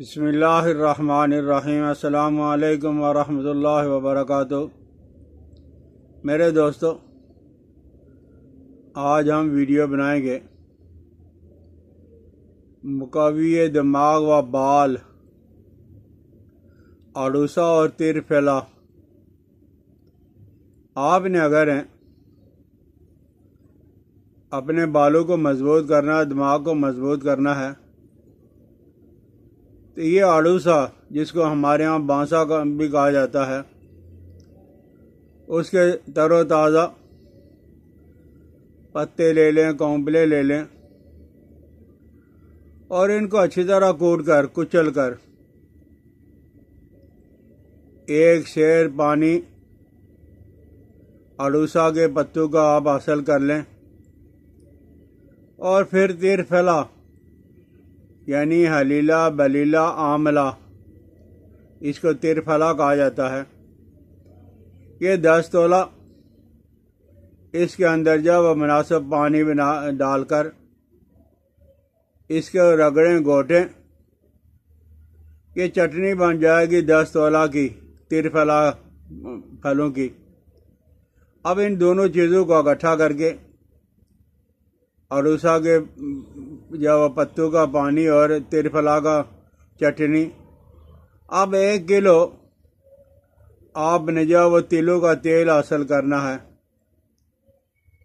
بسم اللہ الرحمن الرحیم السلام علیکم ورحمۃ اللہ وبرکاتہ میرے دوستو آج ہم ویڈیو بنائیں گے مقوی دماغ و بال اڑوسا اور تیر پھیلا آپ نے اگر ہیں اپنے بالوں کو مضبوط کرنا دماغ کو مضبوط کرنا ہے تو یہ آڑوسا جس کو ہمارے ہاں بانسا کا بھی کہا جاتا ہے اس کے تر و تازہ پتے لے لیں کونپلے لے لیں اور ان کو اچھی طرح کوٹ کر کچل کر ایک شیر پانی اڑوسا کے پتوں کا آپ حاصل کر لیں اور پھر تیر پھیلا یعنی حلیلہ بلیلا عاملہ اس کو ترفلا کہا جاتا ہے یہ دس تولہ اس کے اندر جا وہ مناسب پانی بنا ڈال کر اس کے رگڑیں گوٹیں یہ چٹنی بن جائے گی دس تولہ کی ترفلا پھلوں کی اب ان دونوں چیزوں کو اکٹھا کر کے اڑوسا کے وہ پتوں کا پانی اور فلا کا چٹنی اب ایک کلو آپ نے جو وہ تلو کا تیل حاصل کرنا ہے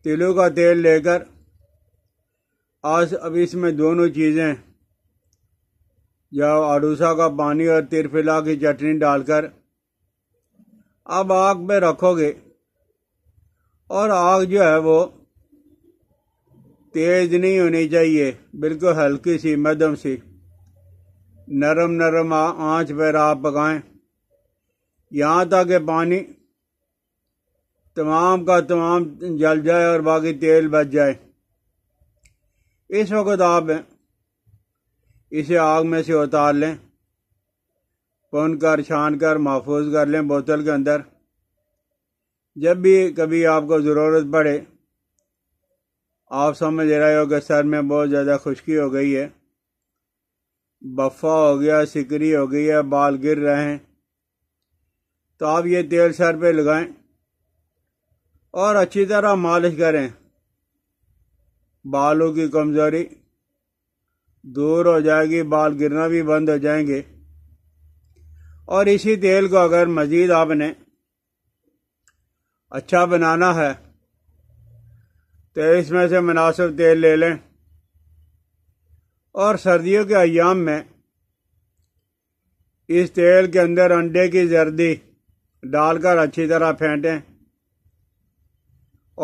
تلو کا تیل لے کر آج اب اس میں دونوں چیزیں یا اڑوسا کا پانی اور ترفلا کی چٹنی ڈال کر اب آگ پہ رکھو گے اور آگ جو ہے وہ تیز نہیں ہونی چاہیے بالکل ہلکی سی مدم سی نرم نرم آنچ پر آپ پکائیں یہاں تاکہ پانی تمام کا تمام جل جائے اور باقی تیل بچ جائے اس وقت آپ اسے آگ میں سے اتار لیں پن کر چھان کر محفوظ کر لیں بوتل کے اندر جب بھی کبھی آپ کو ضرورت پڑے آپ سمجھ رہے ہو کہ سر میں بہت زیادہ خشکی ہو گئی ہے بفا ہو گیا سکری ہو گئی ہے بال گر رہے ہیں تو آپ یہ تیل سر پہ لگائیں اور اچھی طرح مالش کریں بالوں کی کمزوری دور ہو جائے گی بال گرنا بھی بند ہو جائیں گے اور اسی تیل کو اگر مزید آپ نے اچھا بنانا ہے تو اس میں سے مناسب تیل لے لیں اور سردیوں کے ایام میں اس تیل کے اندر انڈے کی زردی ڈال کر اچھی طرح پھینٹیں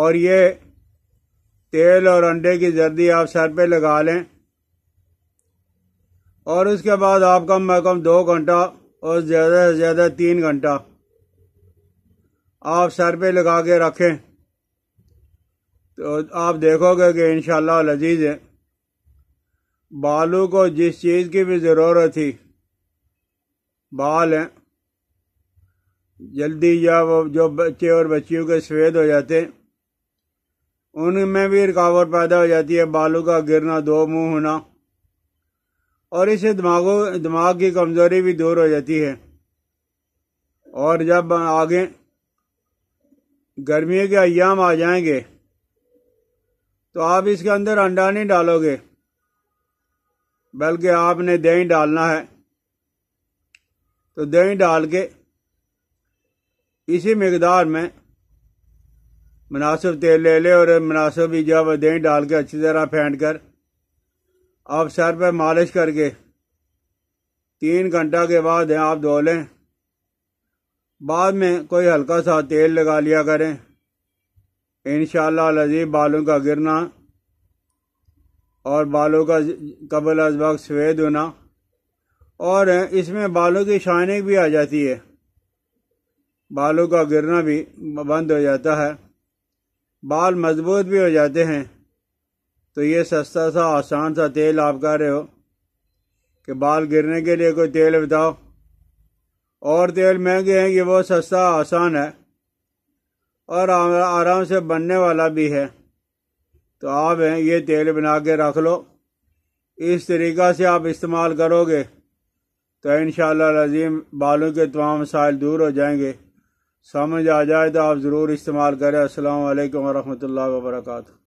اور یہ تیل اور انڈے کی زردی آپ سر پہ لگا لیں اور اس کے بعد آپ کم از کم دو گھنٹہ اور زیادہ سے زیادہ تین گھنٹہ آپ سر پہ لگا کے رکھیں تو آپ دیکھو گے کہ انشاءاللہ العزیز اللہ لذیذ ہے بالوں کو جس چیز کی بھی ضرورت تھی بال ہیں جلدی یا وہ جو بچے اور بچیوں کے سفید ہو جاتے ان میں بھی رکاوٹ پیدا ہو جاتی ہے بالوں کا گرنا دو منہ ہونا اور اس سے دماغوں دماغ کی کمزوری بھی دور ہو جاتی ہے اور جب آگے گرمی کے ایام آ جائیں گے تو آپ اس کے اندر انڈا نہیں ڈالو گے بلکہ آپ نے دہی ڈالنا ہے تو دہی ڈال کے اسی مقدار میں مناسب تیل لے لے اور مناسب بھی جب دہی ڈال کے اچھی طرح پھینٹ کر آپ سر پہ مالش کر کے تین گھنٹہ کے بعد آپ دھو لیں بعد میں کوئی ہلکا سا تیل لگا لیا کریں انشاءاللہ اللہ لذیب بالوں کا گرنا اور بالوں کا قبل از وقت سفید ہونا اور اس میں بالوں کی شائننگ بھی آ جاتی ہے بالوں کا گرنا بھی بند ہو جاتا ہے بال مضبوط بھی ہو جاتے ہیں تو یہ سستا سا آسان سا تیل آپ کر رہے ہو کہ بال گرنے کے لیے کوئی تیل بتاؤ اور تیل مہنگے ہیں کہ وہ سستا آسان ہے اور آرام سے بننے والا بھی ہے تو آپ یہ تیل بنا کے رکھ لو اس طریقہ سے آپ استعمال کرو گے تو انشاءاللہ العظیم اللہ عظیم بالوں کے تمام مسائل دور ہو جائیں گے سمجھ آ جائے تو آپ ضرور استعمال کریں السلام علیکم ورحمۃ اللہ وبرکاتہ